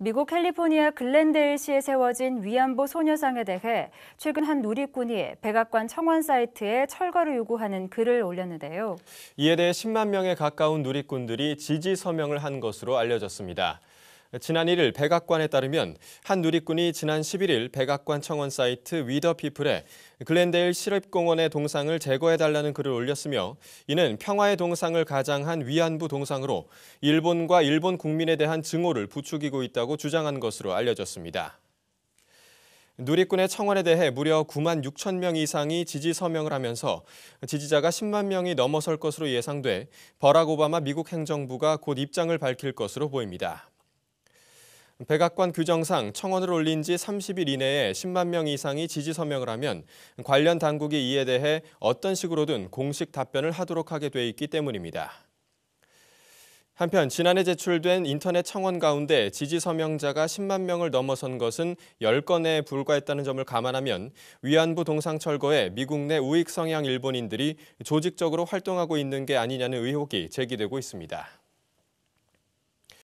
미국 캘리포니아 글랜데일시에 세워진 위안부 소녀상에 대해 최근 한 누리꾼이 백악관 청원 사이트에 철거를 요구하는 글을 올렸는데요. 이에 대해 10만 명에 가까운 누리꾼들이 지지 서명을 한 것으로 알려졌습니다. 지난 1일 백악관에 따르면 한 누리꾼이 지난 11일 백악관 청원 사이트 위더피플에 글렌데일 시립공원의 동상을 제거해달라는 글을 올렸으며 이는 평화의 동상을 가장한 위안부 동상으로 일본과 일본 국민에 대한 증오를 부추기고 있다고 주장한 것으로 알려졌습니다. 누리꾼의 청원에 대해 무려 9만 6천 명 이상이 지지 서명을 하면서 지지자가 10만 명이 넘어설 것으로 예상돼 버락 오바마 미국 행정부가 곧 입장을 밝힐 것으로 보입니다. 백악관 규정상 청원을 올린 지 30일 이내에 10만 명 이상이 지지 서명을 하면 관련 당국이 이에 대해 어떤 식으로든 공식 답변을 하도록 하게 돼 있기 때문입니다. 한편 지난해 제출된 인터넷 청원 가운데 지지 서명자가 10만 명을 넘어선 것은 10건에 불과했다는 점을 감안하면 위안부 동상 철거에 미국 내 우익 성향 일본인들이 조직적으로 활동하고 있는 게 아니냐는 의혹이 제기되고 있습니다.